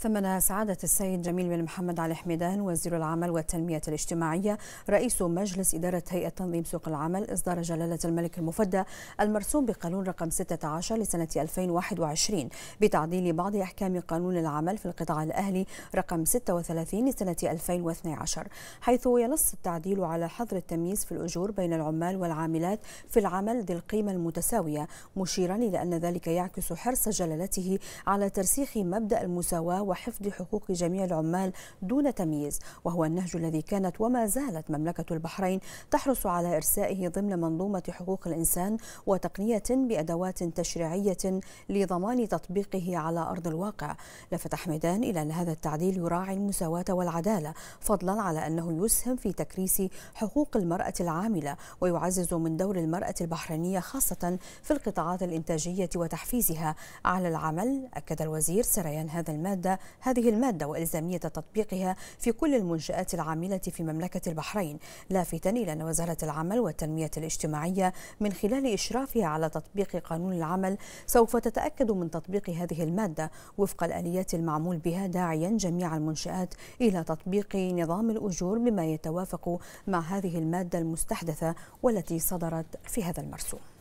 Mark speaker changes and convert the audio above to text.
Speaker 1: ثمن سعادة السيد جميل بن محمد علي حميدان وزير العمل والتنمية الاجتماعية رئيس مجلس إدارة هيئة تنظيم سوق العمل إصدار جلالة الملك المفدى المرسوم بقانون رقم 16 لسنة 2021 بتعديل بعض أحكام قانون العمل في القطاع الأهلي رقم 36 لسنة 2012 حيث ينص التعديل على حظر التمييز في الأجور بين العمال والعاملات في العمل ذي القيمة المتساوية مشيرا إلى أن ذلك يعكس حرص جلالته على ترسيخ مبدأ المساواة وحفظ حقوق جميع العمال دون تمييز وهو النهج الذي كانت وما زالت مملكة البحرين تحرص على إرسائه ضمن منظومة حقوق الإنسان وتقنية بأدوات تشريعية لضمان تطبيقه على أرض الواقع لفت حمدان إلى أن هذا التعديل يراعي المساواة والعدالة فضلا على أنه يسهم في تكريس حقوق المرأة العاملة ويعزز من دور المرأة البحرينية خاصة في القطاعات الإنتاجية وتحفيزها على العمل أكد الوزير سريان هذا المادة هذه المادة وإلزامية تطبيقها في كل المنشآت العاملة في مملكة البحرين لافتا إلى أن وزارة العمل والتنمية الاجتماعية من خلال إشرافها على تطبيق قانون العمل سوف تتأكد من تطبيق هذه المادة وفق الآليات المعمول بها داعيا جميع المنشآت إلى تطبيق نظام الأجور بما يتوافق مع هذه المادة المستحدثة والتي صدرت في هذا المرسوم